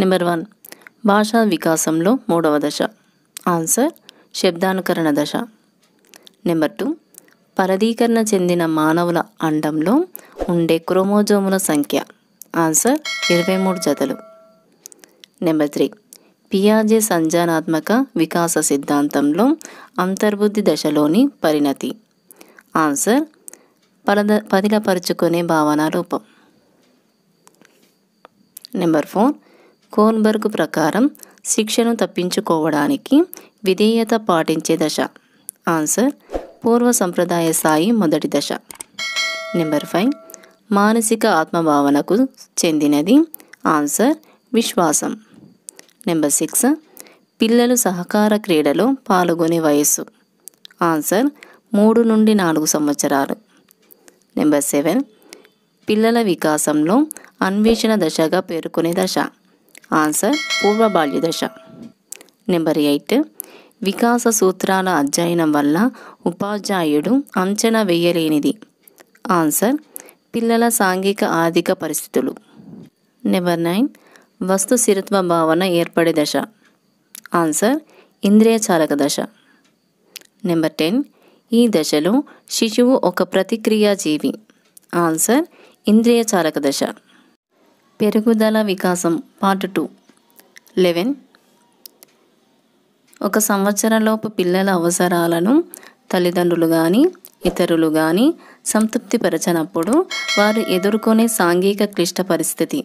number one భాషా వికాసంలో మూడవ దశ ఆన్సర్ శబ్దానుకరణ దశ నెంబర్ టూ పరదీకరణ చెందిన మానవుల అండంలో ఉండే క్రోమోజోముల సంఖ్య ఆన్సర్ ఇరవై మూడు జతలు నెంబర్ త్రీ పియాజే సంజానాత్మక వికాస సిద్ధాంతంలో అంతర్బుద్ధి దశలోని పరిణతి ఆన్సర్ పరద పదిలపరుచుకునే భావన రూపం నెంబర్ ఫోర్ కోన్బర్గ్ ప్రకారం శిక్షను తప్పించుకోవడానికి విధేయత పాటించే దశ ఆన్సర్ పూర్వ సంప్రదాయ స్థాయి మొదటి దశ నెంబర్ ఫైవ్ మానసిక ఆత్మభావనకు చెందినది ఆన్సర్ విశ్వాసం నెంబర్ సిక్స్ పిల్లలు సహకార క్రీడలో పాల్గొనే వయస్సు ఆన్సర్ మూడు నుండి నాలుగు సంవత్సరాలు నెంబర్ సెవెన్ పిల్లల వికాసంలో అన్వేషణ దశగా పేర్కొనే దశ ఆన్సర్ పూర్వ బాల్య దశ నెంబర్ ఎయిట్ వికాస సూత్రాల అధ్యయనం వల్ల ఉపాధ్యాయుడు అంచనా వేయలేనిది ఆన్సర్ పిల్లల సాంఘిక ఆర్థిక పరిస్థితులు నెంబర్ నైన్ వస్తు స్థిరత్వ భావన ఏర్పడే దశ ఆన్సర్ ఇంద్రియ చాలక దశ నెంబర్ టెన్ ఈ దశలో శిశువు ఒక ప్రతిక్రియాజీవి ఆన్సర్ ఇంద్రియ చాలక దశ పెరుగుదల వికాసం పార్ట్ టూ లెవెన్ ఒక సంవత్సరంలోపు పిల్లల అవసరాలను తల్లిదండ్రులు కానీ ఇతరులు కానీ సంతృప్తిపరచనప్పుడు వారు ఎదుర్కొనే సాంఘిక క్లిష్ట పరిస్థితి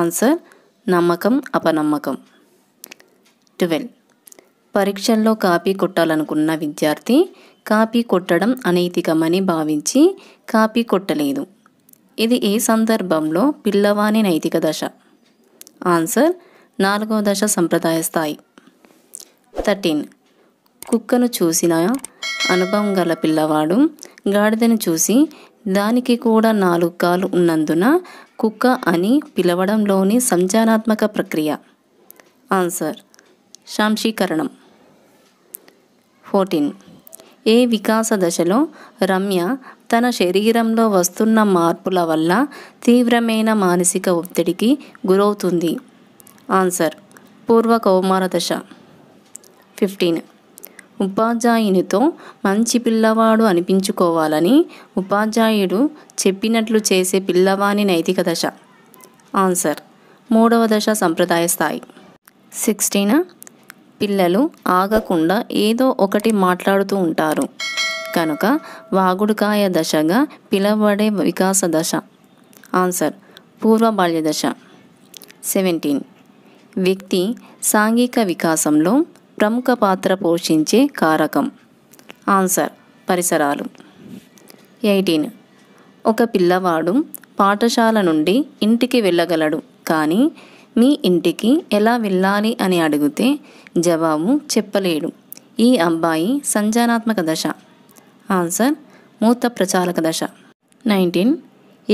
ఆన్సర్ నమ్మకం అపనమ్మకం ట్వెల్వ్ పరీక్షల్లో కాపీ కొట్టాలనుకున్న విద్యార్థి కాపీ కొట్టడం అనైతికమని భావించి కాపీ కొట్టలేదు ఇది ఏ సందర్భంలో పిల్లవాని నైతిక దశ ఆన్సర్ నాలుగవ దశ సంప్రదాయ స్థాయి థర్టీన్ కుక్కను చూసిన అనుభవం గల పిల్లవాడు గాడిదను చూసి దానికి కూడా నాలుగు కాలు ఉన్నందున కుక్క అని పిలవడంలోని సంజానాత్మక ప్రక్రియ ఆన్సర్ శాంశీకరణం ఫోర్టీన్ ఏ వికాస దశలో రమ్య తన శరీరంలో వస్తున్న మార్పుల వల్ల తీవ్రమైన మానసిక ఒత్తిడికి గురవుతుంది ఆన్సర్ పూర్వ కౌమార దశ ఫిఫ్టీన్ ఉపాధ్యాయునితో మంచి పిల్లవాడు అనిపించుకోవాలని ఉపాధ్యాయుడు చెప్పినట్లు చేసే పిల్లవాని నైతిక దశ ఆన్సర్ మూడవ దశ సంప్రదాయ స్థాయి సిక్స్టీన్ పిల్లలు ఆగకుండా ఏదో ఒకటి మాట్లాడుతూ ఉంటారు కనుక వాగుడుకాయ దశగా పిలవబడే వికాస దశ ఆన్సర్ పూర్వ బాల్య దశ సెవెంటీన్ వ్యక్తి సాంఘిక వికాసంలో ప్రముఖ పాత్ర పోషించే కారకం ఆన్సర్ పరిసరాలు ఎయిటీన్ ఒక పిల్లవాడు పాఠశాల నుండి ఇంటికి వెళ్ళగలడు కానీ మీ ఇంటికి ఎలా వెళ్ళాలి అని అడిగితే జవాబు చెప్పలేడు ఈ అబ్బాయి సంజానాత్మక దశ ఆన్సర్ మూత ప్రచారక దశ నైన్టీన్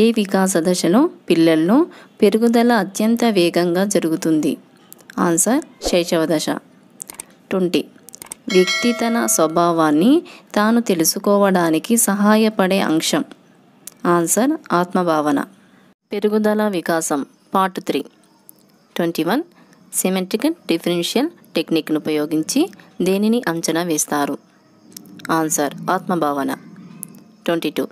ఏ వికాస దశలో పిల్లల్లో పెరుగుదల అత్యంత వేగంగా జరుగుతుంది ఆన్సర్ శైశవ దశ ట్వంటీ వ్యక్తి తన స్వభావాన్ని తాను తెలుసుకోవడానికి సహాయపడే అంశం ఆన్సర్ ఆత్మభావన పెరుగుదల వికాసం part three twenty one symmetrical differential టెక్నిక్ను ఉపయోగించి దేనిని అంచనా వేస్తారు ఆన్సర్ ఆత్మభావన ట్వంటీ టూ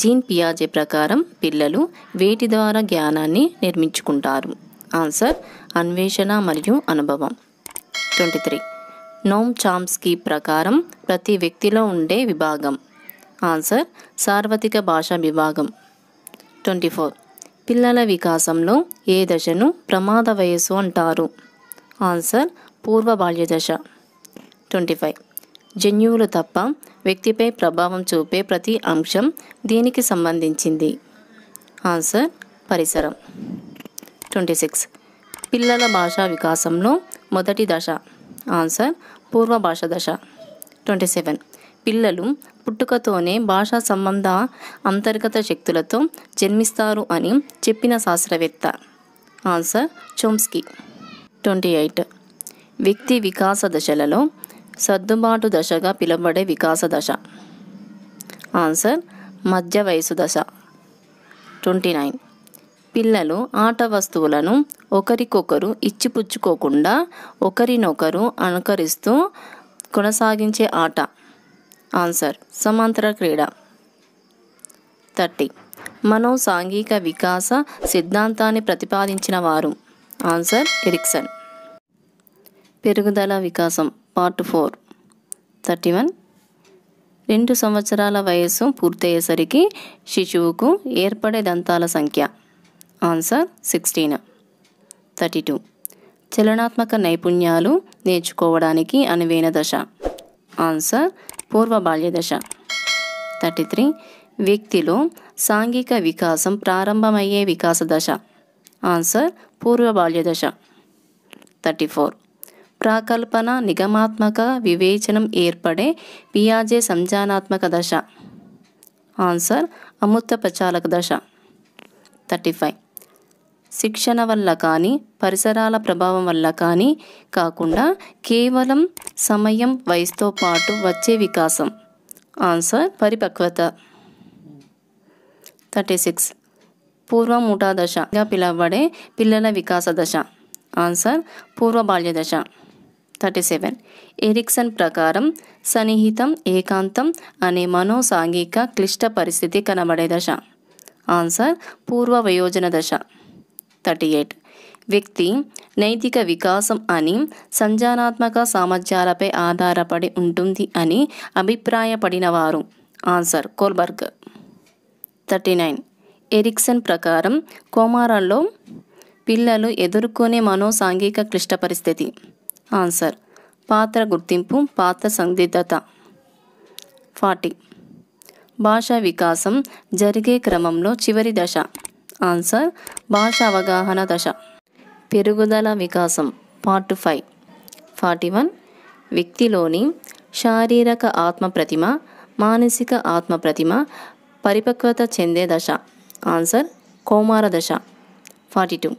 జీన్ పియాజే ప్రకారం పిల్లలు వేటి ద్వారా జ్ఞానాన్ని నిర్మించుకుంటారు ఆన్సర్ అన్వేషణ మరియు అనుభవం ట్వంటీ త్రీ నోమ్ చామ్స్కి ప్రకారం ప్రతి వ్యక్తిలో ఉండే విభాగం ఆన్సర్ సార్వత్రిక భాషా విభాగం ట్వంటీ ఫోర్ పిల్లల వికాసంలో ఏ దశను ప్రమాద వయస్సు అంటారు ఆన్సర్ పూర్వ బాల్య దశ ట్వంటీ ఫైవ్ జన్యువులు తప్ప వ్యక్తిపై ప్రభావం చూపే ప్రతి అంశం దీనికి సంబంధించింది ఆన్సర్ పరిసరం ట్వంటీ సిక్స్ పిల్లల భాషా వికాసంలో మొదటి దశ ఆన్సర్ పూర్వ భాష దశ ట్వంటీ సెవెన్ పిల్లలు పుట్టుకతోనే భాషా సంబంధ అంతర్గత శక్తులతో జన్మిస్తారు అని చెప్పిన శాస్త్రవేత్త ఆన్సర్ చోమ్స్కి ట్వంటీ ఎయిట్ వ్యక్తి వికాస దశలలో సర్దుబాటు దశగా పిలువబడే వికాస దశ ఆన్సర్ మధ్య వయసు దశ ట్వంటీ నైన్ పిల్లలు ఆట వస్తువులను ఒకరికొకరు ఇచ్చిపుచ్చుకోకుండా ఒకరినొకరు అనుకరిస్తూ కొనసాగించే ఆట ఆన్సర్ సమాంతర క్రీడ థర్టీ మనో సాంఘిక వికాస సిద్ధాంతాన్ని ప్రతిపాదించిన వారు ఆన్సర్ ఎరిక్సన్ పెరుగుదల వికాసం పార్ట్ ఫోర్ థర్టీ వన్ రెండు సంవత్సరాల వయస్సు పూర్తయ్యేసరికి శిశువుకు ఏర్పడే దంతాల సంఖ్య ఆన్సర్ సిక్స్టీన్ థర్టీ టూ చలనాత్మక నైపుణ్యాలు నేర్చుకోవడానికి అనువైన దశ ఆన్సర్ పూర్వ బాల్య దశ థర్టీ త్రీ వ్యక్తిలో సాంఘిక వికాసం ప్రారంభమయ్యే వికాస దశ ఆన్సర్ పూర్వ బాల్య దశ థర్టీ ఫోర్ ప్రాకల్పన నిగమాత్మక వివేచనం ఏర్పడే పియాజే సంజానాత్మక దశ ఆన్సర్ అమృత ప్రచాలక దశ థర్టీ ఫైవ్ శిక్షణ వల్ల కానీ పరిసరాల ప్రభావం వల్ల కానీ కాకుండా కేవలం సమయం వయసుతో పాటు వచ్చే వికాసం ఆన్సర్ పరిపక్వత థర్టీ సిక్స్ పూర్వ ముఠా దశగా పిలవబడే పిల్లల వికాస దశ ఆన్సర్ పూర్వ బాల్య దశ థర్టీ సెవెన్ ఎరిక్సన్ ప్రకారం సన్నిహితం ఏకాంతం అనే మనోసాంఘిక క్లిష్ట పరిస్థితి కనబడే దశ ఆన్సర్ పూర్వ వయోజన దశ థర్టీ ఎయిట్ వ్యక్తి నైతిక వికాసం అని సంజానాత్మక సామర్థ్యాలపై ఆధారపడి ఉంటుంది అని అభిప్రాయపడినవారు answer Kohlberg thirty nine Erikson ప్రకారం కోమారంలో పిల్లలు ఎదుర్కొనే మనోసాంఘిక క్లిష్ట పరిస్థితి ఆన్సర్ పాత్ర గుర్తింపు పాత్ర సందిగ్ధత ఫార్టీ భాషా వికాసం జరిగే క్రమంలో చివరి దశ ఆన్సర్ భాష అవగాహన దశ పెరుగుదల వికాసం పార్ట్ ఫైవ్ ఫార్టీ వన్ వ్యక్తిలోని శారీరక ఆత్మ ప్రతిమ మానసిక ఆత్మ ప్రతిమ పరిపక్వత చెందే దశ ఆన్సర్ కౌమార దశ ఫార్టీ టూ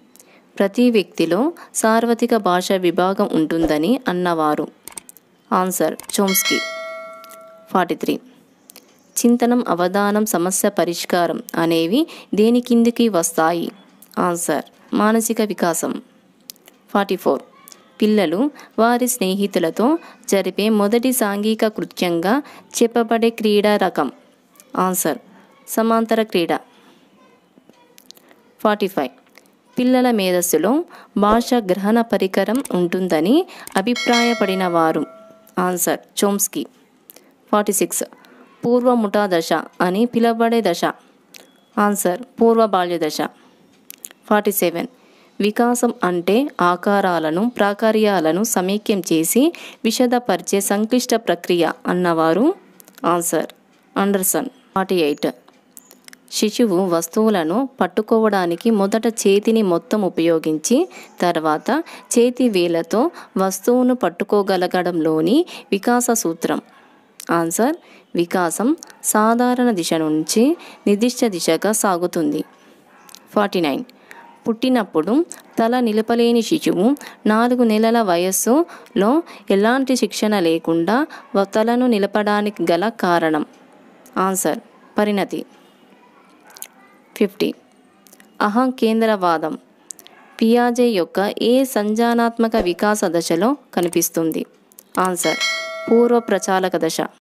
ప్రతి వ్యక్తిలో సార్వత్రిక భాష విభాగం ఉంటుందని అన్నవారు ఆన్సర్ చోమ్స్కి ఫార్టీ త్రీ చింతనం అవధానం సమస్య పరిష్కారం అనేవి దేని కిందికి వస్తాయి ఆన్సర్ మానసిక వికాసం ఫార్టీ ఫోర్ పిల్లలు వారి స్నేహితులతో జరిపే మొదటి సాంఘిక కృత్యంగా చెప్పబడే క్రీడా రకం ఆన్సర్ సమాంతర క్రీడ ఫార్టీ ఫైవ్ పిల్లల మేధస్సులో భాష గ్రహణ పరికరం ఉంటుందని అభిప్రాయపడిన వారు ఆన్సర్ చోమ్స్కి ఫార్టీ సిక్స్ పూర్వముఠా దశ అని పిలవబడే దశ ఆన్సర్ పూర్వ బాల్య దశ ఫార్టీ సెవెన్ వికాసం అంటే ఆకారాలను ప్రాకార్యాలను సమీక్యం చేసి విషదపరిచే సంక్లిష్ట ప్రక్రియ అన్నవారు ఆన్సర్ అండర్సన్ ఫార్టీ ఎయిట్ శిశువు వస్తువులను పట్టుకోవడానికి మొదట చేతిని మొత్తం ఉపయోగించి తర్వాత చేతి వేలతో వస్తువును పట్టుకోగలగడంలోని వికాస సూత్రం ఆన్సర్ వికాసం సాధారణ దిశ నుంచి నిర్దిష్ట దిశగా సాగుతుంది ఫార్టీ నైన్ పుట్టినప్పుడు తల నిలపలేని శిశువు నాలుగు నెలల వయస్సులో ఎలాంటి శిక్షణ లేకుండా తలను నిలపడానికి గల కారణం ఆన్సర్ పరిణతి ఫిఫ్టీ అహంకేంద్రవాదం పియాజే యొక్క ఏ సంజానాత్మక వికాస దశలో కనిపిస్తుంది ఆన్సర్ పూర్వ ప్రచాలక దశ